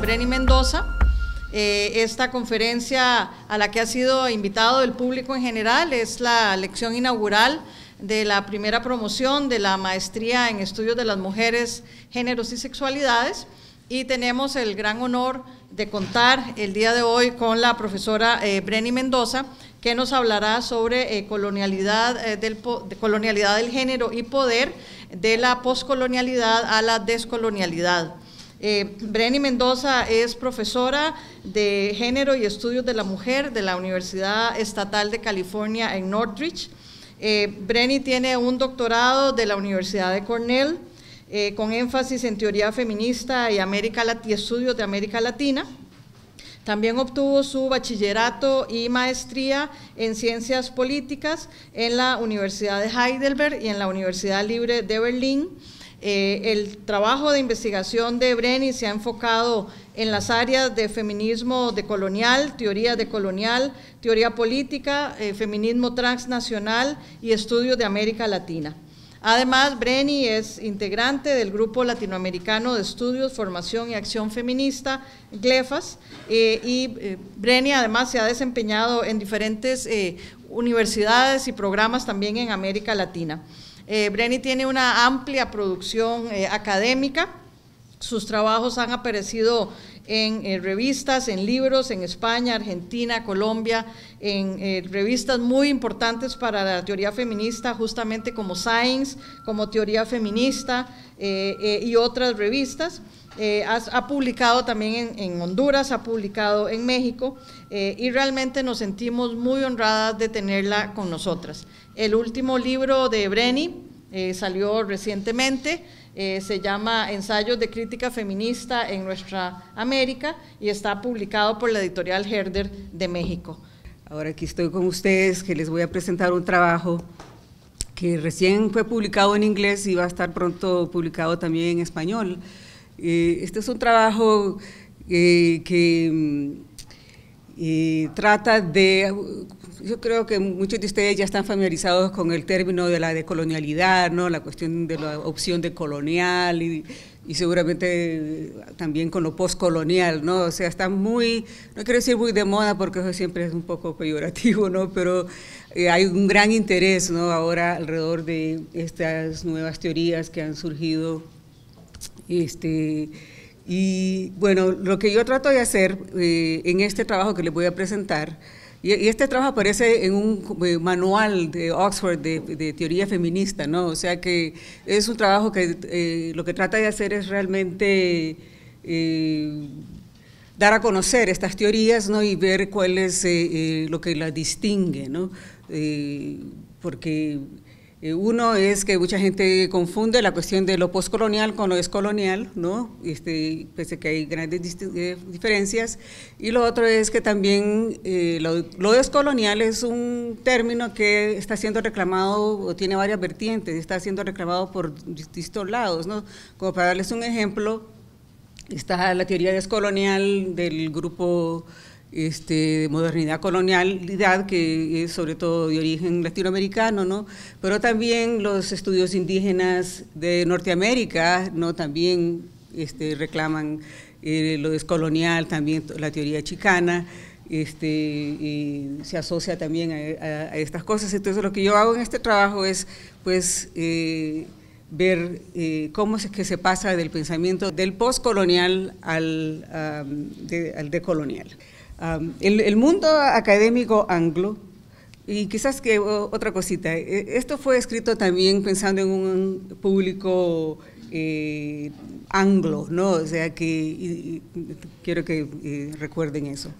Breni Mendoza. Eh, esta conferencia a la que ha sido invitado el público en general es la lección inaugural de la primera promoción de la maestría en estudios de las mujeres, géneros y sexualidades. Y tenemos el gran honor de contar el día de hoy con la profesora eh, Breni Mendoza, que nos hablará sobre eh, colonialidad, del, colonialidad del género y poder de la poscolonialidad a la descolonialidad. Breni eh, Brenny Mendoza es profesora de Género y Estudios de la Mujer de la Universidad Estatal de California en Northridge. Breni eh, Brenny tiene un doctorado de la Universidad de Cornell eh, con énfasis en teoría feminista y, América y estudios de América Latina. También obtuvo su bachillerato y maestría en ciencias políticas en la Universidad de Heidelberg y en la Universidad Libre de Berlín. Eh, el trabajo de investigación de Breni se ha enfocado en las áreas de feminismo decolonial, teoría decolonial, teoría política, eh, feminismo transnacional y estudios de América Latina. Además, Breni es integrante del Grupo Latinoamericano de Estudios, Formación y Acción Feminista, GLEFAS, eh, y Breni además se ha desempeñado en diferentes universidades y programas también en América Latina. Eh, Breni tiene una amplia producción eh, académica. Sus trabajos han aparecido en eh, revistas, en libros, en España, Argentina, Colombia, en revistas muy importantes para la teoría feminista, justamente como Science, como Teoría Feminista y otras revistas. Eh, ha, publicado también en, Honduras, ha publicado en México eh, y realmente nos sentimos muy honradas de tenerla con nosotras. El último libro de Breni eh, salió recientemente. se llama Ensayos de Crítica Feminista en Nuestra América y está publicado por la editorial Herder de México. Ahora aquí estoy con ustedes, que les voy a presentar un trabajo que recién fue publicado en inglés y va a estar pronto publicado también en español. Eh, este es un trabajo eh, que mm, eh, trata de, yo creo que muchos de ustedes ya están familiarizados con el término de la decolonialidad, ¿no? la cuestión de la opción de colonial y, y seguramente también con lo postcolonial, ¿no? O sea, está muy, no quiero decir muy de moda porque eso siempre es un poco peyorativo, ¿no? Pero hay un gran interés, ¿no? Ahora alrededor de estas nuevas teorías que han surgido este, y bueno, lo que yo trato de hacer eh, en este trabajo que les voy a presentar, y, este trabajo aparece en un eh, manual de Oxford de, teoría feminista, ¿no? O sea que es un trabajo que eh, lo que trata de hacer es realmente dar a conocer estas teorías, Y ver cuál es lo que las distingue, ¿no? porque eh, uno es que mucha gente confunde la cuestión de lo postcolonial con lo descolonial, ¿no? Este, pese que hay grandes eh, diferencias. Y lo otro es que también eh, lo, lo, descolonial es un término que está siendo reclamado, o tiene varias vertientes, está siendo reclamado por distintos lados, ¿no? Como para darles un ejemplo, está la teoría descolonial del grupo de este, modernidad colonialidad, que es sobre todo de origen latinoamericano, pero también los estudios indígenas de Norteamérica ¿no? también este, reclaman eh, lo descolonial, también la teoría chicana. Este, se asocia también a, estas cosas. Entonces lo que yo hago en este trabajo es pues eh, ver eh, cómo es que se pasa del pensamiento del postcolonial al, al decolonial el, mundo académico anglo, y quizás que otra cosita, e, esto fue escrito también pensando en un público eh, anglo, ¿no? O sea que quiero que eh, recuerden eso.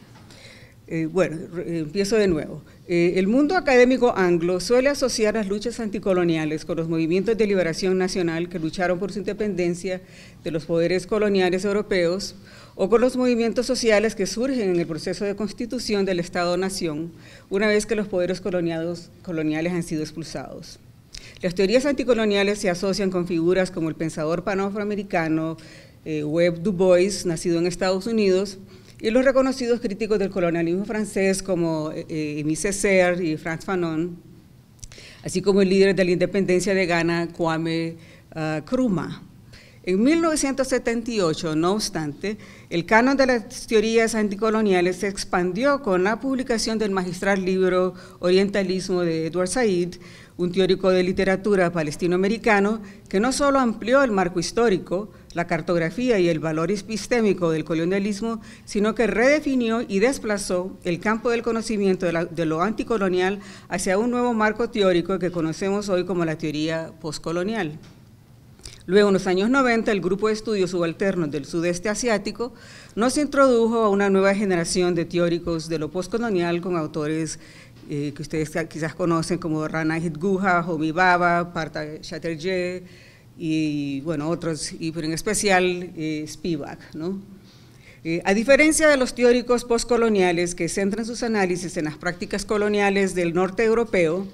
Eh, bueno, empiezo de nuevo. el mundo académico anglo suele asociar las luchas anticoloniales con los movimientos de liberación nacional que lucharon por su independencia de los poderes coloniales europeos o con los movimientos sociales que surgen en el proceso de constitución del Estado-Nación una vez que los poderes coloniales han sido expulsados. Las teorías anticoloniales se asocian con figuras como el pensador panafroamericano eh, Webb Du Bois, nacido en Estados Unidos, y los reconocidos críticos del colonialismo francés como eh, eh Émile Césaire y Franz Fanon, así como el líder de la independencia de Ghana, Kwame Nkrumah. Ah, en 1978, no obstante, el canon de las teorías anticoloniales se expandió con la publicación del magistral libro Orientalismo de Edward Said, un teórico de literatura palestinoamericano que no solo amplió el marco histórico, la cartografía y el valor epistémico del colonialismo, sino que redefinió y desplazó el campo del conocimiento de, de lo anticolonial hacia un nuevo marco teórico que conocemos hoy como la teoría postcolonial. Luego, en los años 90, el Grupo de Estudios Subalternos del Sudeste Asiático nos introdujo a una nueva generación de teóricos de lo postcolonial con autores eh, que ustedes quizás conocen como Rana Guha, Homi Baba, Parta Chatterjee y bueno, otros, y, pero en especial eh, Spivak. Eh, a diferencia de los teóricos postcoloniales que centran sus análisis en las prácticas coloniales del norte europeo,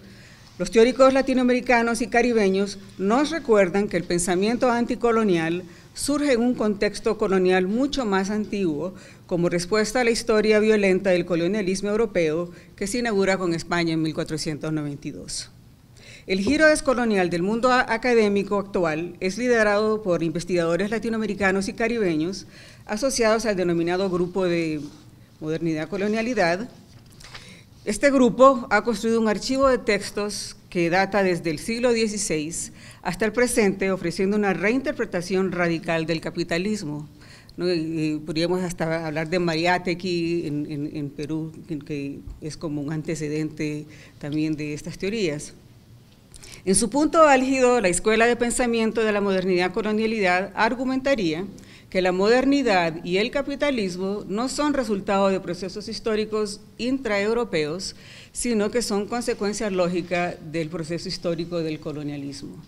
los teóricos latinoamericanos y caribeños nos recuerdan que el pensamiento anticolonial surge en un contexto colonial mucho más antiguo, como respuesta a la historia violenta del colonialismo europeo que se inaugura con España en 1492. El giro descolonial del mundo académico actual es liderado por investigadores latinoamericanos y caribeños asociados al denominado grupo de modernidad-colonialidad, este grupo ha construido un archivo de textos que data desde el siglo XVI hasta el presente, ofreciendo una reinterpretación radical del capitalismo. podríamos hasta hablar de Mariátegui en, en, Perú, que es como un antecedente también de estas teorías. En su punto álgido, la Escuela de Pensamiento de la Modernidad Colonialidad argumentaría que la modernidad y el capitalismo no son resultado de procesos históricos intraeuropeos, sino que son consecuencias lógica del proceso histórico del colonialismo.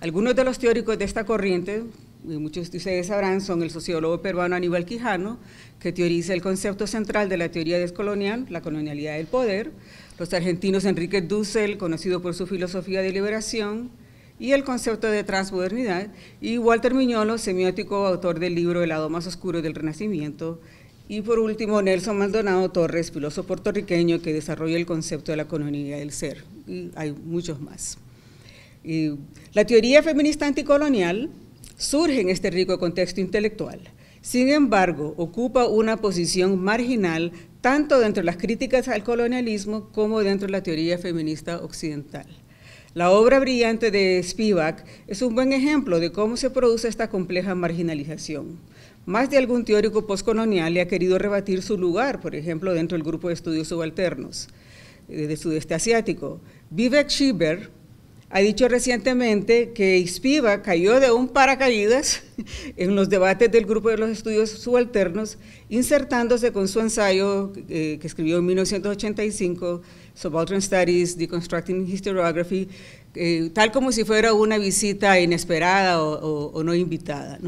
Algunos de los teóricos de esta corriente, muchos ustedes sabrán, son el sociólogo peruano Aníbal Quijano, que teoriza el concepto central de la teoría descolonial, la colonialidad del poder, los argentinos Enrique Dussel, conocido por su filosofía de liberación, y el concepto de transmodernidad, y Walter Miñolo, semiótico, autor del libro El lado más oscuro del Renacimiento, y por último Nelson Maldonado Torres, filósofo puertorriqueño que desarrolla el concepto de la economía del ser, y hay muchos más. la teoría feminista anticolonial surge en este rico contexto intelectual. Sin embargo, ocupa una posición marginal tanto dentro de las críticas al colonialismo como dentro de la teoría feminista occidental. La obra brillante de Spivak es un buen ejemplo de cómo se produce esta compleja marginalización. Más de algún teórico postcolonial le ha querido rebatir su lugar, por ejemplo, dentro del grupo de estudios subalternos eh, de sudeste asiático. Vivek Schieber ha dicho recientemente que Spiva cayó de un paracaídas en los debates del Grupo de los Estudios Subalternos, insertándose con su ensayo eh, que escribió en 1985, Subaltern Studies, Deconstructing Historiography, eh, tal como si fuera una visita inesperada o, no invitada.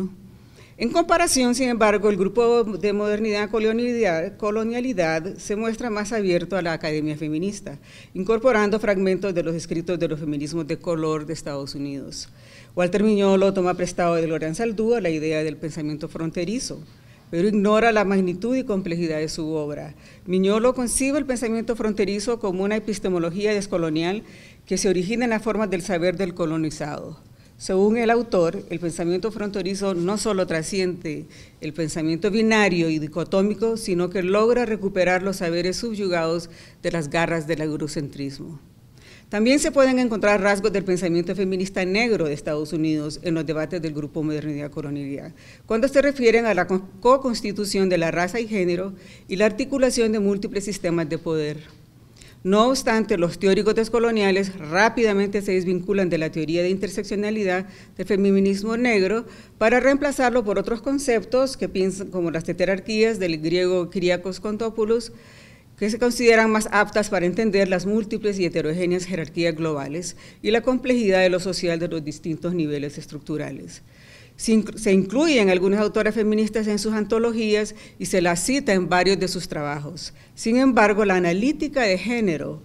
En comparación, sin embargo, el grupo de modernidad colonialidad, se muestra más abierto a la academia feminista, incorporando fragmentos de los escritos de los feminismos de color de Estados Unidos. Walter Miñolo toma prestado de Gloria Saldúa la idea del pensamiento fronterizo, pero ignora la magnitud y complejidad de su obra. Miñolo concibe el pensamiento fronterizo como una epistemología descolonial que se origina en la forma del saber del colonizado. Según el autor, el pensamiento fronterizo no solo trasciende el pensamiento binario y dicotómico, sino que logra recuperar los saberes subyugados de las garras del eurocentrismo. También se pueden encontrar rasgos del pensamiento feminista negro de Estados Unidos en los debates del Grupo Modernidad Colonial, cuando se refieren a la co-constitución de la raza y género y la articulación de múltiples sistemas de poder. No obstante, los teóricos descoloniales rápidamente se desvinculan de la teoría de interseccionalidad del feminismo negro para reemplazarlo por otros conceptos que piensan como las heterarquías del griego Kriakos Kontopoulos, que se consideran más aptas para entender las múltiples y heterogéneas jerarquías globales y la complejidad de lo social de los distintos niveles estructurales se incluyen algunas autoras feministas en sus antologías y se las cita en varios de sus trabajos. Sin embargo, la analítica de género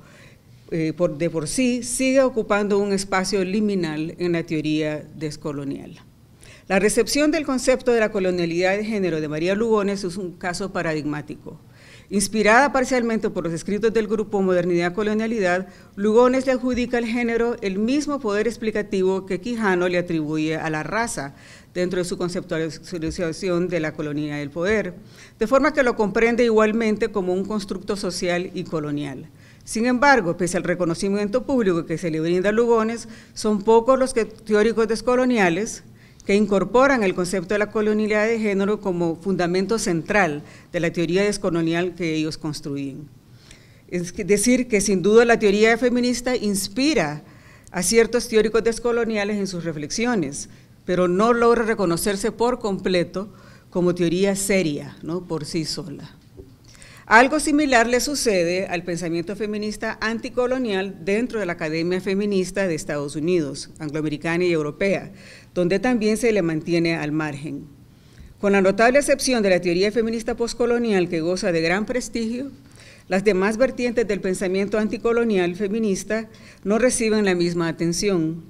eh, de por sí sigue ocupando un espacio liminal en la teoría descolonial. La recepción del concepto de la colonialidad de género de María Lugones es un caso paradigmático. Inspirada parcialmente por los escritos del grupo Modernidad Colonialidad, Lugones le adjudica al género el mismo poder explicativo que Quijano le atribuye a la raza dentro de su conceptualización de la colonia del poder, de forma que lo comprende igualmente como un constructo social y colonial. Sin embargo, pese al reconocimiento público que se le brinda a Lugones, son pocos los que, teóricos descoloniales, que incorporan el concepto de la colonialidad de género como fundamento central de la teoría descolonial que ellos construyen. Es decir, que sin duda la teoría feminista inspira a ciertos teóricos descoloniales en sus reflexiones, pero no logra reconocerse por completo como teoría seria, ¿no? por sí sola. Algo similar le sucede al pensamiento feminista anticolonial dentro de la Academia Feminista de Estados Unidos, angloamericana y europea, donde también se le mantiene al margen. Con la notable excepción de la teoría feminista postcolonial que goza de gran prestigio, las demás vertientes del pensamiento anticolonial feminista no reciben la misma atención,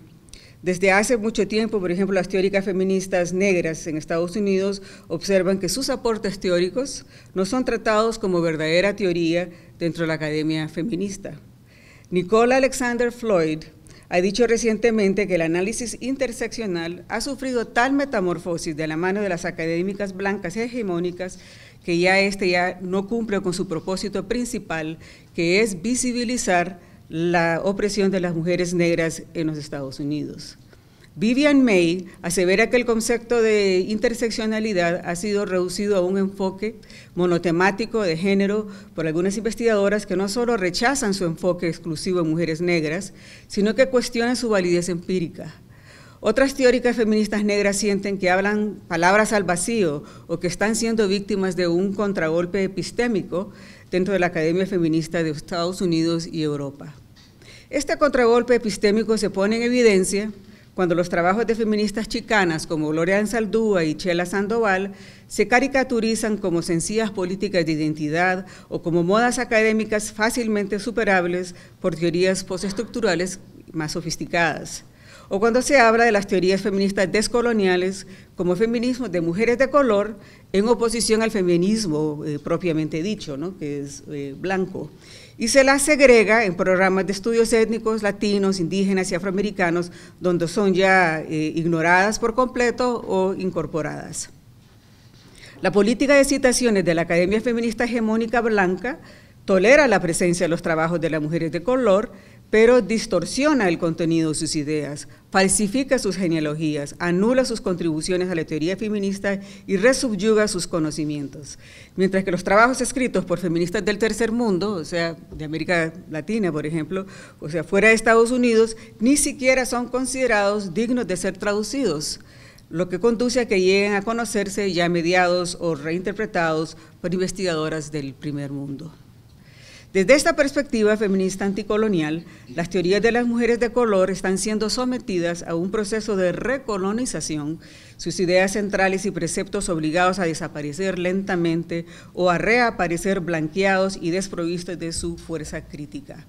desde hace mucho tiempo, por ejemplo, las teóricas feministas negras en Estados Unidos observan que sus aportes teóricos no son tratados como verdadera teoría dentro de la academia feminista. Nicole Alexander Floyd ha dicho recientemente que el análisis interseccional ha sufrido tal metamorfosis de la mano de las académicas blancas hegemónicas que ya este ya no cumple con su propósito principal, que es visibilizar la opresión de las mujeres negras en los Estados Unidos. Vivian May asevera que el concepto de interseccionalidad ha sido reducido a un enfoque monotemático de género por algunas investigadoras que no solo rechazan su enfoque exclusivo en mujeres negras, sino que cuestionan su validez empírica. Otras teóricas feministas negras sienten que hablan palabras al vacío o que están siendo víctimas de un contragolpe epistémico dentro de la Academia Feminista de Estados Unidos y Europa. Este contragolpe epistémico se pone en evidencia cuando los trabajos de feministas chicanas como Gloria Anzaldúa y Chela Sandoval se caricaturizan como sencillas políticas de identidad o como modas académicas fácilmente superables por teorías postestructurales más sofisticadas o cuando se habla de las teorías feministas descoloniales como feminismo de mujeres de color en oposición al feminismo eh, propiamente dicho, que es eh, blanco. Y se las segrega en programas de estudios étnicos latinos, indígenas y afroamericanos, donde son ya eh, ignoradas por completo o incorporadas. La política de citaciones de la Academia Feminista Hegemónica Blanca tolera la presencia de los trabajos de las mujeres de color, pero distorsiona el contenido de sus ideas, falsifica sus genealogías, anula sus contribuciones a la teoría feminista y resubyuga sus conocimientos. Mientras que los trabajos escritos por feministas del tercer mundo, o sea, de América Latina, por ejemplo, o sea, fuera de Estados Unidos, ni siquiera son considerados dignos de ser traducidos lo que conduce a que lleguen a conocerse ya mediados o reinterpretados por investigadoras del primer mundo. Desde esta perspectiva feminista anticolonial, las teorías de las mujeres de color están siendo sometidas a un proceso de recolonización, sus ideas centrales y preceptos obligados a desaparecer lentamente o a reaparecer blanqueados y desprovistos de su fuerza crítica.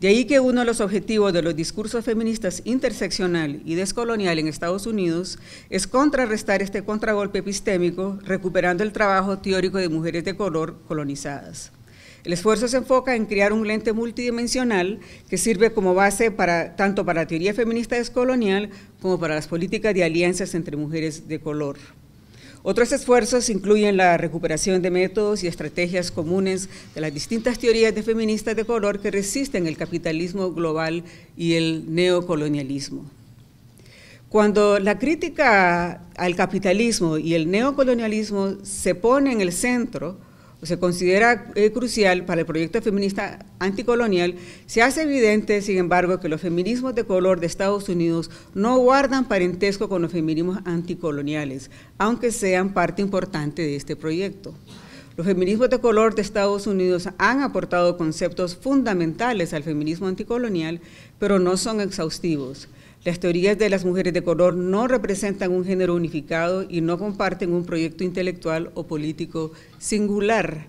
De ahí que uno de los objetivos de los discursos feministas interseccional y descolonial en Estados Unidos es contrarrestar este contragolpe epistémico, recuperando el trabajo teórico de mujeres de color colonizadas. El esfuerzo se enfoca en crear un lente multidimensional que sirve como base para, tanto para la teoría feminista descolonial como para las políticas de alianzas entre mujeres de color. Otros esfuerzos incluyen la recuperación de métodos y estrategias comunes de las distintas teorías de feministas de color que resisten el capitalismo global y el neocolonialismo. Cuando la crítica al capitalismo y el neocolonialismo se pone en el centro, se considera eh, crucial para el proyecto feminista anticolonial, se hace evidente, sin embargo, que los feminismos de color de Estados Unidos no guardan parentesco con los feminismos anticoloniales, aunque sean parte importante de este proyecto. Los feminismos de color de Estados Unidos han aportado conceptos fundamentales al feminismo anticolonial, pero no son exhaustivos. Las teorías de las mujeres de color no representan un género unificado y no comparten un proyecto intelectual o político singular.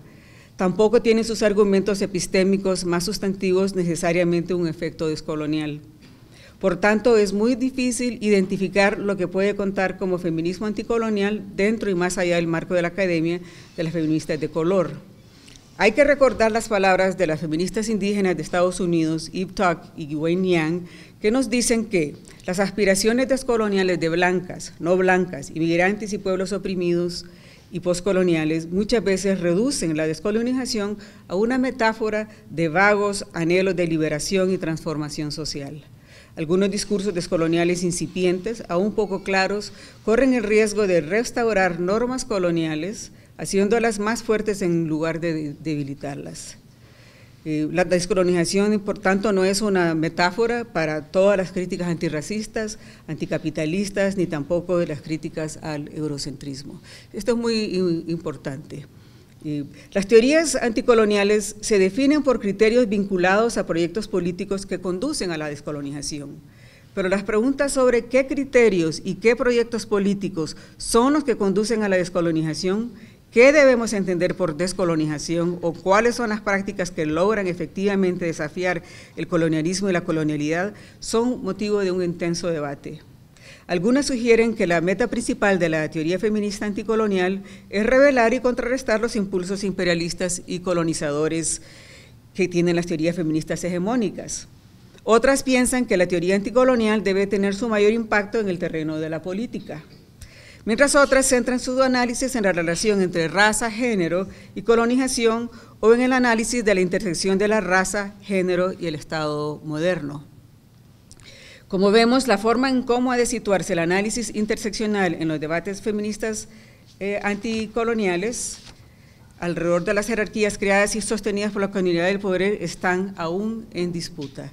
Tampoco tienen sus argumentos epistémicos más sustantivos necesariamente un efecto descolonial. Por tanto, es muy difícil identificar lo que puede contar como feminismo anticolonial dentro y más allá del marco de la academia de las feministas de color. Hay que recordar las palabras de las feministas indígenas de Estados Unidos, Yip Tuck y Gwen Yang, que nos dicen que las aspiraciones descoloniales de blancas, no blancas, inmigrantes y pueblos oprimidos y poscoloniales muchas veces reducen la descolonización a una metáfora de vagos anhelos de liberación y transformación social. Algunos discursos descoloniales incipientes, aún poco claros, corren el riesgo de restaurar normas coloniales, haciéndolas más fuertes en lugar de debilitarlas. Eh, la descolonización, por tanto, no es una metáfora para todas las críticas antirracistas, anticapitalistas, ni tampoco de las críticas al eurocentrismo. Esto es muy importante. Eh, las teorías anticoloniales se definen por criterios vinculados a proyectos políticos que conducen a la descolonización. Pero las preguntas sobre qué criterios y qué proyectos políticos son los que conducen a la descolonización ¿Qué debemos entender por descolonización o cuáles son las prácticas que logran efectivamente desafiar el colonialismo y la colonialidad? Son motivo de un intenso debate. Algunas sugieren que la meta principal de la teoría feminista anticolonial es revelar y contrarrestar los impulsos imperialistas y colonizadores que tienen las teorías feministas hegemónicas. Otras piensan que la teoría anticolonial debe tener su mayor impacto en el terreno de la política mientras otras centran su análisis en la relación entre raza, género y colonización o en el análisis de la intersección de la raza, género y el Estado moderno. Como vemos, la forma en cómo ha de situarse el análisis interseccional en los debates feministas eh, anticoloniales alrededor de las jerarquías creadas y sostenidas por la comunidad del poder están aún en disputa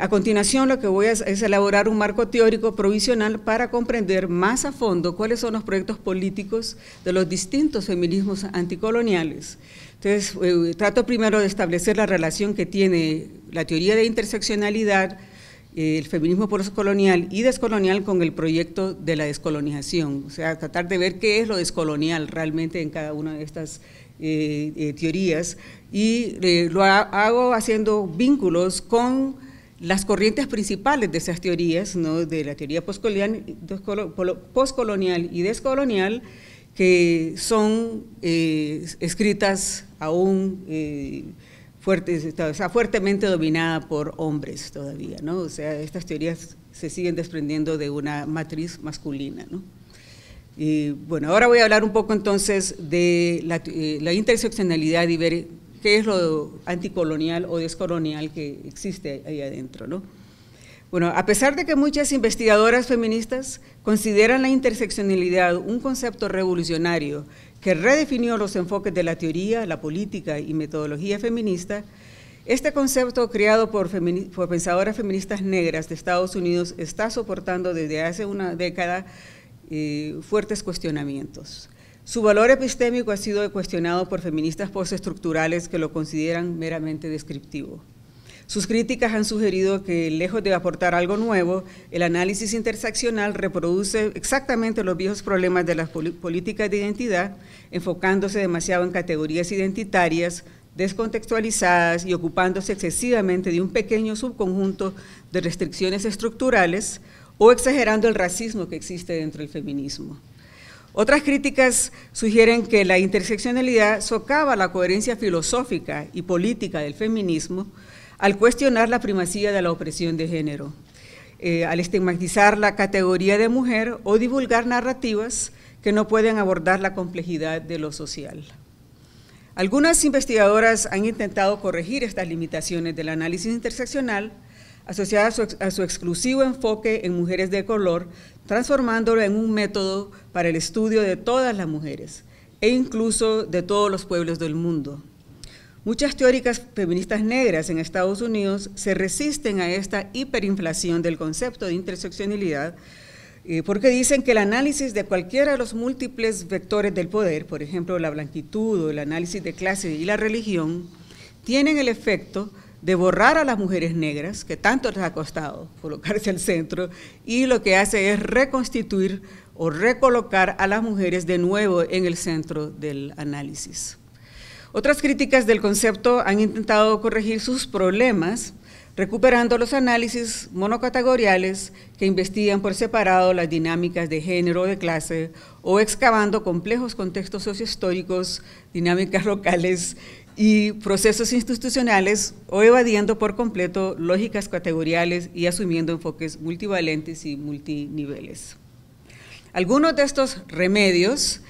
a continuación, lo que voy a es elaborar un marco teórico provisional para comprender más a fondo cuáles son los proyectos políticos de los distintos feminismos anticoloniales. Entonces, eh, trato primero de establecer la relación que tiene la teoría de interseccionalidad, eh, el feminismo postcolonial y descolonial con el proyecto de la descolonización. O sea, tratar de ver qué es lo descolonial realmente en cada una de estas eh, teorías. Y lo hago haciendo vínculos con las corrientes principales de esas teorías, de la teoría postcolonial, y descolonial, que son eh, escritas aún eh, fuertes, fuertemente dominada por hombres todavía. ¿no? O sea, estas teorías se siguen desprendiendo de una matriz masculina. Y eh, bueno, ahora voy a hablar un poco entonces de la, la interseccionalidad y ver qué es lo anticolonial o descolonial que existe ahí adentro. ¿no? Bueno, a pesar de que muchas investigadoras feministas consideran la interseccionalidad un concepto revolucionario que redefinió los enfoques de la teoría, la política y metodología feminista, este concepto creado por, pensadoras feministas negras de Estados Unidos está soportando desde hace una década eh, fuertes cuestionamientos. Su valor epistémico ha sido cuestionado por feministas postestructurales que lo consideran meramente descriptivo. Sus críticas han sugerido que, lejos de aportar algo nuevo, el análisis interseccional reproduce exactamente los viejos problemas de las políticas de identidad, enfocándose demasiado en categorías identitarias, descontextualizadas y ocupándose excesivamente de un pequeño subconjunto de restricciones estructurales o exagerando el racismo que existe dentro del feminismo. Otras críticas sugieren que la interseccionalidad socava la coherencia filosófica y política del feminismo al cuestionar la primacía de la opresión de género, eh, al estigmatizar la categoría de mujer o divulgar narrativas que no pueden abordar la complejidad de lo social. Algunas investigadoras han intentado corregir estas limitaciones del análisis interseccional, asociada a su, exclusivo enfoque en mujeres de color, transformándolo en un método para el estudio de todas las mujeres e incluso de todos los pueblos del mundo. Muchas teóricas feministas negras en Estados Unidos se resisten a esta hiperinflación del concepto de interseccionalidad eh, porque dicen que el análisis de cualquiera de los múltiples vectores del poder, por ejemplo la blanquitud o el análisis de clase y la religión, tienen el efecto de borrar a las mujeres negras, que tanto les ha costado colocarse al centro, y lo que hace es reconstituir o recolocar a las mujeres de nuevo en el centro del análisis. Otras críticas del concepto han intentado corregir sus problemas, recuperando los análisis monocategoriales que investigan por separado las dinámicas de género o de clase o excavando complejos contextos sociohistóricos, dinámicas locales y procesos institucionales o evadiendo por completo lógicas categoriales y asumiendo enfoques multivalentes y multiniveles. Algunos de estos remedios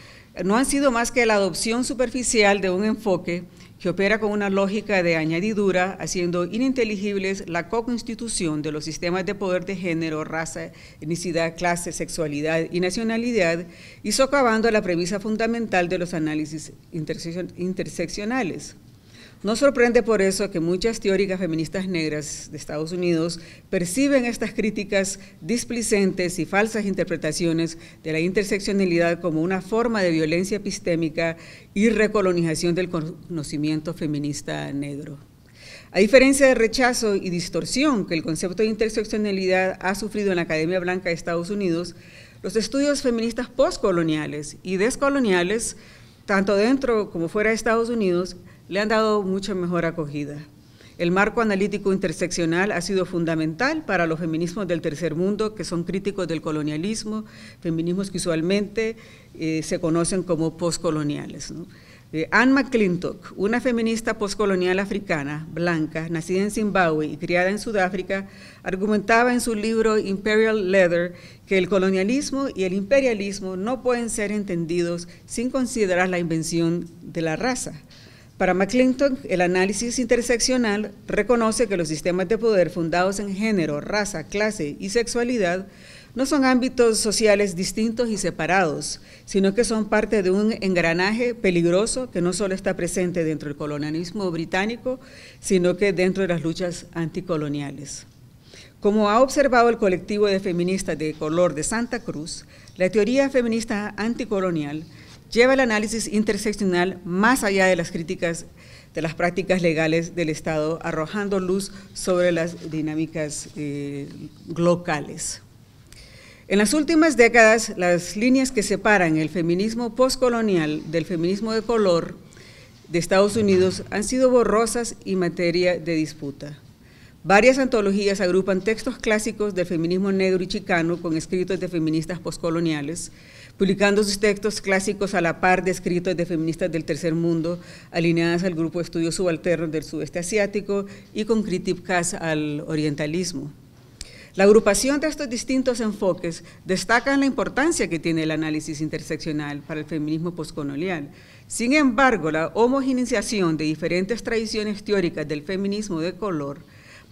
no han sido más que la adopción superficial de un enfoque que opera con una lógica de añadidura, haciendo ininteligibles la co-constitución de los sistemas de poder de género, raza, etnicidad, clase, sexualidad y nacionalidad, y socavando la premisa fundamental de los análisis interseccionales. No sorprende por eso que muchas teóricas feministas negras de Estados Unidos perciben estas críticas displicentes y falsas interpretaciones de la interseccionalidad como una forma de violencia epistémica y recolonización del conocimiento feminista negro. A diferencia del rechazo y distorsión que el concepto de interseccionalidad ha sufrido en la Academia Blanca de Estados Unidos, los estudios feministas postcoloniales y descoloniales, tanto dentro como fuera de Estados Unidos, le han dado mucha mejor acogida. El marco analítico interseccional ha sido fundamental para los feminismos del tercer mundo, que son críticos del colonialismo, feminismos que usualmente eh, se conocen como postcoloniales. Eh, Anne McClintock, una feminista postcolonial africana, blanca, nacida en Zimbabue y criada en Sudáfrica, argumentaba en su libro Imperial Leather que el colonialismo y el imperialismo no pueden ser entendidos sin considerar la invención de la raza. Para McClinton, el análisis interseccional reconoce que los sistemas de poder fundados en género, raza, clase y sexualidad no son ámbitos sociales distintos y separados, sino que son parte de un engranaje peligroso que no solo está presente dentro del colonialismo británico, sino que dentro de las luchas anticoloniales. Como ha observado el colectivo de feministas de color de Santa Cruz, la teoría feminista anticolonial lleva el análisis interseccional más allá de las críticas de las prácticas legales del Estado, arrojando luz sobre las dinámicas eh, locales. En las últimas décadas, las líneas que separan el feminismo postcolonial del feminismo de color de Estados Unidos han sido borrosas y materia de disputa. Varias antologías agrupan textos clásicos del feminismo negro y chicano con escritos de feministas poscoloniales, publicando sus textos clásicos a la par de escritos de feministas del tercer mundo, alineadas al grupo de estudios subalternos del sudeste asiático y con críticas al orientalismo. La agrupación de estos distintos enfoques destaca la importancia que tiene el análisis interseccional para el feminismo postcolonial. Sin embargo, la homogeneización de diferentes tradiciones teóricas del feminismo de color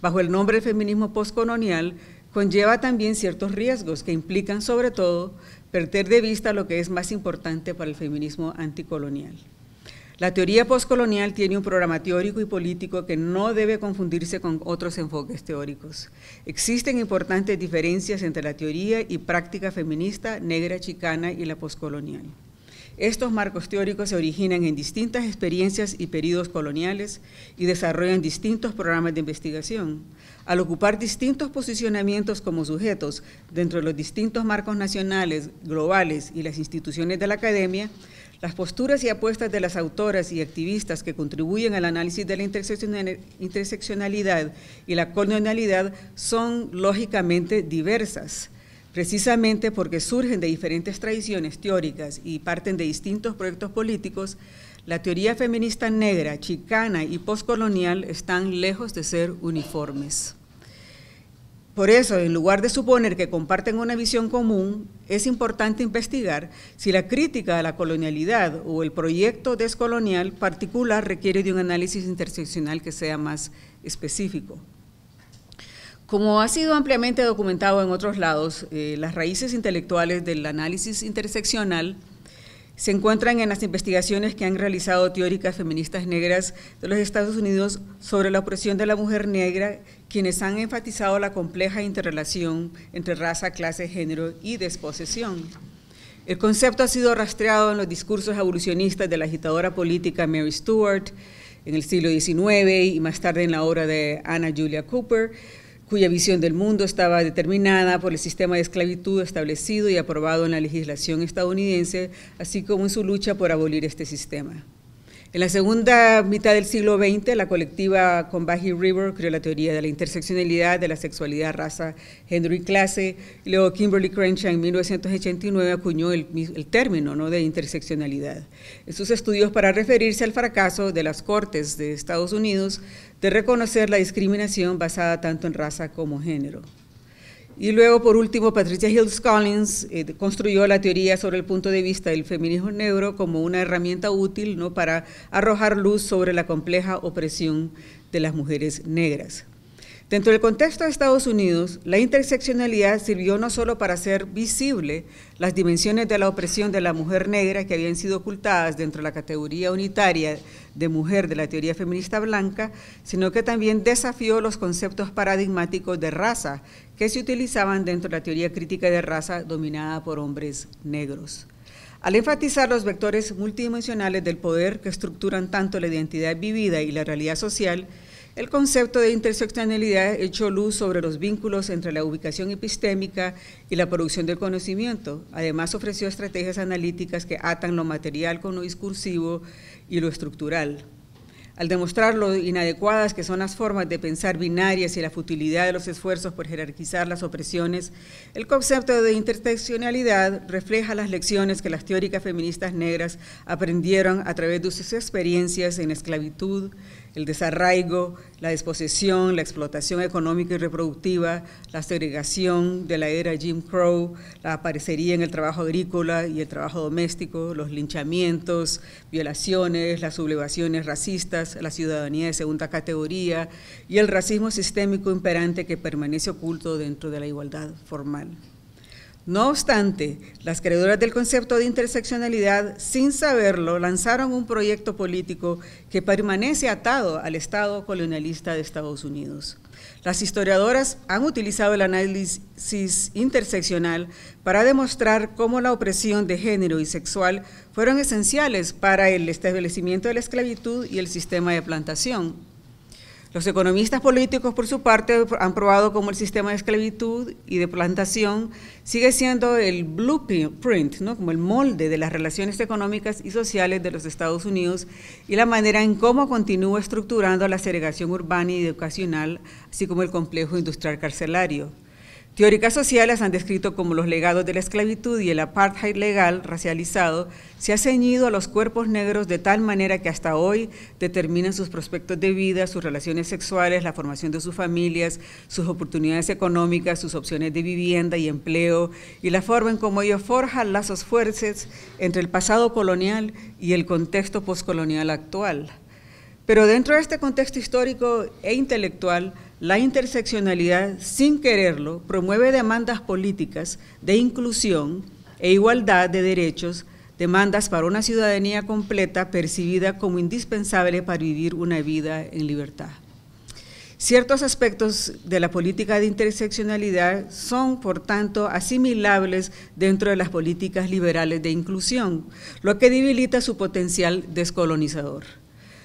bajo el nombre de feminismo postcolonial conlleva también ciertos riesgos que implican sobre todo perder de vista lo que es más importante para el feminismo anticolonial. La teoría postcolonial tiene un programa teórico y político que no debe confundirse con otros enfoques teóricos. Existen importantes diferencias entre la teoría y práctica feminista negra, chicana y la postcolonial. Estos marcos teóricos se originan en distintas experiencias y períodos coloniales y desarrollan distintos programas de investigación. Al ocupar distintos posicionamientos como sujetos dentro de los distintos marcos nacionales, globales y las instituciones de la academia, las posturas y apuestas de las autoras y activistas que contribuyen al análisis de la interseccionalidad y la colonialidad son lógicamente diversas precisamente porque surgen de diferentes tradiciones teóricas y parten de distintos proyectos políticos, la teoría feminista negra, chicana y postcolonial están lejos de ser uniformes. Por eso, en lugar de suponer que comparten una visión común, es importante investigar si la crítica a la colonialidad o el proyecto descolonial particular requiere de un análisis interseccional que sea más específico. Como ha sido ampliamente documentado en otros lados, eh, las raíces intelectuales del análisis interseccional se encuentran en las investigaciones que han realizado teóricas feministas negras de los Estados Unidos sobre la opresión de la mujer negra, quienes han enfatizado la compleja interrelación entre raza, clase, género y desposesión. El concepto ha sido rastreado en los discursos abolicionistas de la agitadora política Mary Stewart en el siglo XIX y más tarde en la obra de Anna Julia Cooper, cuya visión del mundo estaba determinada por el sistema de esclavitud establecido y aprobado en la legislación estadounidense, así como en su lucha por abolir este sistema. En la segunda mitad del siglo XX, la colectiva Combahee River creó la teoría de la interseccionalidad de la sexualidad, raza, género y clase. Y luego Kimberly Crenshaw en 1989 acuñó el, término de interseccionalidad. En sus estudios para referirse al fracaso de las Cortes de Estados Unidos de reconocer la discriminación basada tanto en raza como género. Y luego, por último, Patricia Hills Collins eh, construyó la teoría sobre el punto de vista del feminismo negro como una herramienta útil ¿no? para arrojar luz sobre la compleja opresión de las mujeres negras. Dentro del contexto de Estados Unidos, la interseccionalidad sirvió no solo para hacer visible las dimensiones de la opresión de la mujer negra que habían sido ocultadas dentro de la categoría unitaria de mujer de la teoría feminista blanca, sino que también desafió los conceptos paradigmáticos de raza que se utilizaban dentro de la teoría crítica de raza dominada por hombres negros. Al enfatizar los vectores multidimensionales del poder que estructuran tanto la identidad vivida y la realidad social, el concepto de interseccionalidad echó luz sobre los vínculos entre la ubicación epistémica y la producción del conocimiento. Además, ofreció estrategias analíticas que atan lo material con lo discursivo y lo estructural al demostrar lo inadecuadas que son las formas de pensar binarias y la futilidad de los esfuerzos por jerarquizar las opresiones, el concepto de interseccionalidad refleja las lecciones que las teóricas feministas negras aprendieron a través de sus experiencias en esclavitud, el desarraigo, la desposesión, la explotación económica y reproductiva, la segregación de la era Jim Crow, la aparecería en el trabajo agrícola y el trabajo doméstico, los linchamientos, violaciones, las sublevaciones racistas, la ciudadanía de segunda categoría y el racismo sistémico imperante que permanece oculto dentro de la igualdad formal. No obstante, las creadoras del concepto de interseccionalidad, sin saberlo, lanzaron un proyecto político que permanece atado al Estado colonialista de Estados Unidos. Las historiadoras han utilizado el análisis interseccional para demostrar cómo la opresión de género y sexual fueron esenciales para el establecimiento de la esclavitud y el sistema de plantación, los economistas políticos, por su parte, han probado cómo el sistema de esclavitud y de plantación sigue siendo el blueprint, ¿no? como el molde de las relaciones económicas y sociales de los Estados Unidos y la manera en cómo continúa estructurando la segregación urbana y educacional, así como el complejo industrial carcelario. Teóricas sociales han descrito como los legados de la esclavitud y el apartheid legal racializado se ha ceñido a los cuerpos negros de tal manera que hasta hoy determinan sus prospectos de vida, sus relaciones sexuales, la formación de sus familias, sus oportunidades económicas, sus opciones de vivienda y empleo y la forma en cómo ellos forjan lazos fuertes entre el pasado colonial y el contexto postcolonial actual. Pero dentro de este contexto histórico e intelectual, la interseccionalidad, sin quererlo, promueve demandas políticas de inclusión e igualdad de derechos, demandas para una ciudadanía completa percibida como indispensable para vivir una vida en libertad. Ciertos aspectos de la política de interseccionalidad son, por tanto, asimilables dentro de las políticas liberales de inclusión, lo que debilita su potencial descolonizador.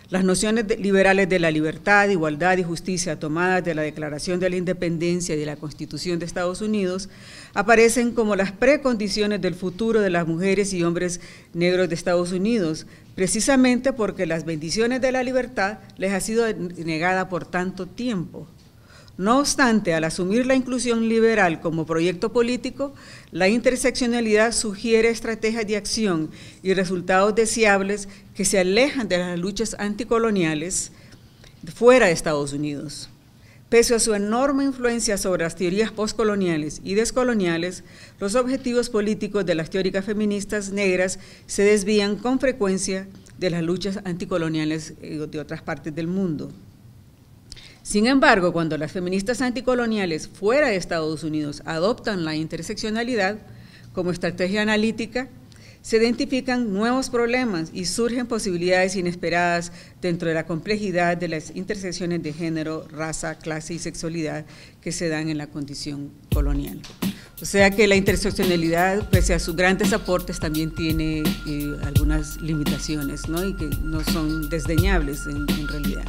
Las nociones liberales de la libertad, igualdad y justicia tomadas de la Declaración de la Independencia y de la Constitución de Estados Unidos aparecen como las precondiciones del futuro de las mujeres y hombres negros de Estados Unidos, precisamente porque las bendiciones de la libertad les ha sido negada por tanto tiempo. No obstante, al asumir la inclusión liberal como proyecto político, la interseccionalidad sugiere estrategias de acción y resultados deseables que se alejan de las luchas anticoloniales fuera de Estados Unidos. Pese a su enorme influencia sobre las teorías postcoloniales y descoloniales, los objetivos políticos de las teóricas feministas negras se desvían con frecuencia de las luchas anticoloniales eh, de otras partes del mundo. Sin embargo, cuando las feministas anticoloniales fuera de Estados Unidos adoptan la interseccionalidad como estrategia analítica, se identifican nuevos problemas y surgen posibilidades inesperadas dentro de la complejidad de las intersecciones de género, raza, clase y sexualidad que se dan en la condición colonial. O sea que la interseccionalidad, pese a sus grandes aportes, también tiene eh, algunas limitaciones ¿no? y que no son desdeñables en realidad.